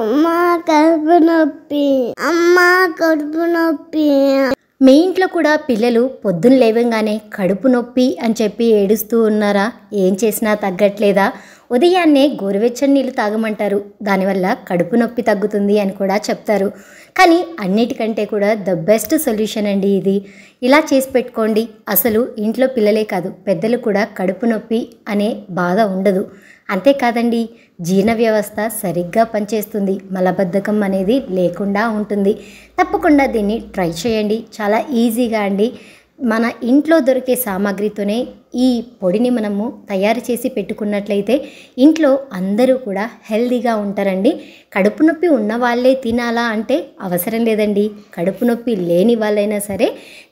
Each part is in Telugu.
అమ్మ కడుపు నొప్పి అమ్మ కడుపు నొప్పి మీ ఇంట్లో కూడా పిల్లలు పొద్దున్న లేవంగానే కడుపు నొప్పి అని చెప్పి ఏడుస్తూ ఉన్నారా ఏం చేసినా తగ్గట్లేదా ఉదయాన్నే గోరువెచ్చని నీళ్ళు తాగమంటారు దానివల్ల కడుపు నొప్పి తగ్గుతుంది అని కూడా చెప్తారు కానీ అన్నిటికంటే కూడా ద బెస్ట్ సొల్యూషన్ అండి ఇది ఇలా చేసి పెట్టుకోండి అసలు ఇంట్లో పిల్లలే కాదు పెద్దలు కూడా కడుపు నొప్పి అనే బాధ ఉండదు అంతేకాదండి జీర్ణ వ్యవస్థ సరిగ్గా పనిచేస్తుంది మలబద్ధకం అనేది లేకుండా ఉంటుంది తప్పకుండా దీన్ని ట్రై చేయండి చాలా ఈజీగా అండి మన ఇంట్లో దొరికే సామాగ్రితోనే ఈ పొడిని మనము తయారు చేసి పెట్టుకున్నట్లయితే ఇంట్లో అందరూ కూడా హెల్దీగా ఉంటారండి కడుపు నొప్పి ఉన్న వాళ్ళే తినాలా అంటే అవసరం లేదండి కడుపు నొప్పి లేని వాళ్ళైనా సరే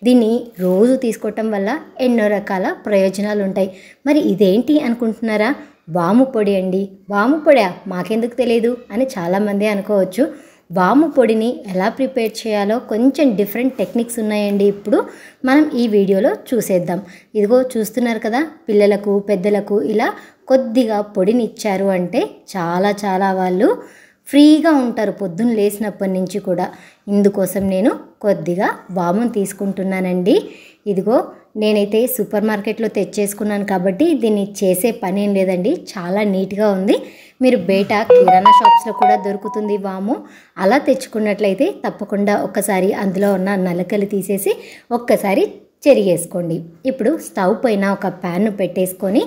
దీన్ని రోజు తీసుకోవటం వల్ల ఎన్నో రకాల ప్రయోజనాలు ఉంటాయి మరి ఇదేంటి అనుకుంటున్నారా వాము పొడి అండి వాము పొడా మాకెందుకు తెలియదు అని చాలామంది అనుకోవచ్చు వాము పొడిని ఎలా ప్రిపేర్ చేయాలో కొంచెం డిఫరెంట్ టెక్నిక్స్ ఉన్నాయండి ఇప్పుడు మనం ఈ వీడియోలో చూసేద్దాం ఇదిగో చూస్తున్నారు కదా పిల్లలకు పెద్దలకు ఇలా కొద్దిగా పొడిని ఇచ్చారు అంటే చాలా చాలా వాళ్ళు ఫ్రీగా ఉంటారు పొద్దున్న లేచినప్పటి నుంచి కూడా ఇందుకోసం నేను కొద్దిగా వామును తీసుకుంటున్నానండి ఇదిగో నేనైతే సూపర్ మార్కెట్లో తెచ్చేసుకున్నాను కాబట్టి దీన్ని చేసే పని ఏం లేదండి చాలా నీట్గా ఉంది మీరు బయట కిరాణా షాప్స్లో కూడా దొరుకుతుంది వాము అలా తెచ్చుకున్నట్లయితే తప్పకుండా ఒక్కసారి అందులో ఉన్న నలకలు తీసేసి ఒక్కసారి చెరిగేసుకోండి ఇప్పుడు స్టవ్ పైన ఒక ప్యాన్ను పెట్టేసుకొని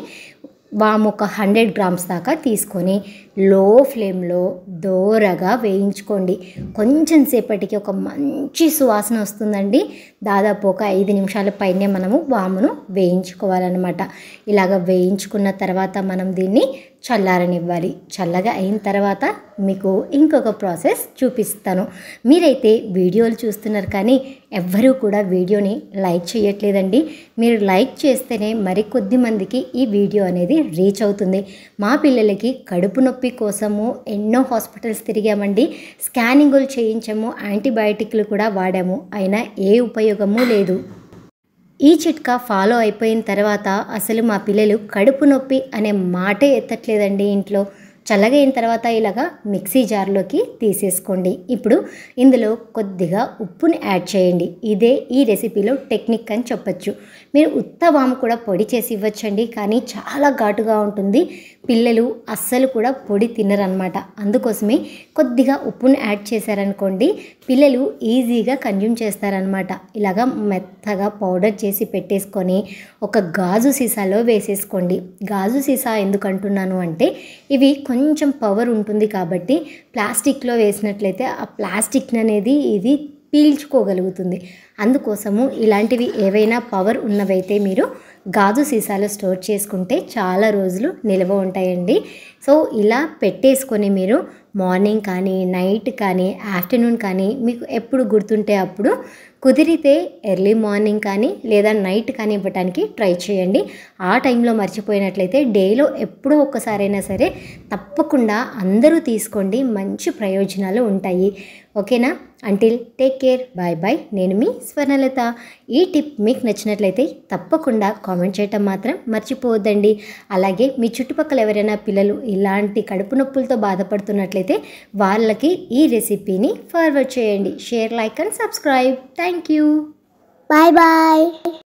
వాము ఒక హండ్రెడ్ గ్రామ్స్ దాకా తీసుకొని లో ఫ్లేమ్లో దోరగా వేయించుకోండి కొంచెం సేపటికి ఒక మంచి సువాసన వస్తుందండి దాదాపు ఒక ఐదు నిమిషాల పైనే మనము వామును వేయించుకోవాలన్నమాట ఇలాగ వేయించుకున్న తర్వాత మనం దీన్ని చల్లారనివ్వాలి చల్లగా అయిన తర్వాత మీకు ఇంకొక ప్రాసెస్ చూపిస్తాను మీరైతే వీడియోలు చూస్తున్నారు కానీ ఎవ్వరూ కూడా వీడియోని లైక్ చేయట్లేదండి మీరు లైక్ చేస్తేనే మరికొద్ది మందికి ఈ వీడియో అనేది రీచ్ అవుతుంది మా పిల్లలకి కడుపు నొప్పి కోసము ఎన్నో హాస్పిటల్స్ తిరిగామండి స్కానింగులు చేయించాము యాంటీబయాటిక్లు కూడా వాడాము అయినా ఏ ఉపయోగము లేదు ఈ చిట్కా ఫాలో అయిపోయిన తర్వాత అసలు మా పిల్లలు కడుపు నొప్పి అనే మాటే ఎత్తట్లేదండి ఇంట్లో చల్లగైన అయిన తర్వాత ఇలాగా మిక్సీ జార్లోకి తీసేసుకోండి ఇప్పుడు ఇందులో కొద్దిగా ఉప్పుని యాడ్ చేయండి ఇదే ఈ రెసిపీలో టెక్నిక్ అని చెప్పచ్చు మీరు ఉత్త వాము కూడా పొడి చేసి ఇవ్వచ్చండి కానీ చాలా ఘాటుగా ఉంటుంది పిల్లలు అస్సలు కూడా పొడి తినరనమాట అందుకోసమే కొద్దిగా ఉప్పును యాడ్ చేశారనుకోండి పిల్లలు ఈజీగా కన్జ్యూమ్ చేస్తారనమాట ఇలాగా మెత్తగా పౌడర్ చేసి పెట్టేసుకొని ఒక గాజు సీసాలో వేసేసుకోండి గాజు సీసా ఎందుకంటున్నాను అంటే ఇవి కొంచెం కొంచెం పవర్ ఉంటుంది కాబట్టి ప్లాస్టిక్లో వేసినట్లయితే ఆ ప్లాస్టిక్ అనేది ఇది పీల్చుకోగలుగుతుంది అందుకోసము ఇలాంటివి ఏవైనా పవర్ ఉన్నవైతే మీరు గాజు సీసాలో స్టోర్ చేసుకుంటే చాలా రోజులు నిల్వ ఉంటాయండి సో ఇలా పెట్టేసుకొని మీరు మార్నింగ్ కానీ నైట్ కానీ ఆఫ్టర్నూన్ కానీ మీకు ఎప్పుడు గుర్తుంటే అప్పుడు కుదిరితే ఎర్లీ మార్నింగ్ కానీ లేదా నైట్ కానీ ఇవ్వటానికి ట్రై చేయండి ఆ టైంలో మర్చిపోయినట్లయితే డేలో ఎప్పుడో ఒక్కసారైనా సరే తప్పకుండా అందరూ తీసుకోండి మంచి ప్రయోజనాలు ఉంటాయి ఓకేనా until take care bye bye నేను మీ స్వర్ణలత ఈ టిప్ మీకు నచ్చినట్లయితే తప్పకుండా కామెంట్ చేయటం మాత్రం మర్చిపోవద్దండి అలాగే మీ చుట్టుపక్కల ఎవరైనా పిల్లలు ఇలాంటి కడుపు నొప్పులతో బాధపడుతున్నట్లయితే వాళ్ళకి ఈ రెసిపీని ఫార్వర్డ్ చేయండి share like and subscribe thank Thank you. Bye bye.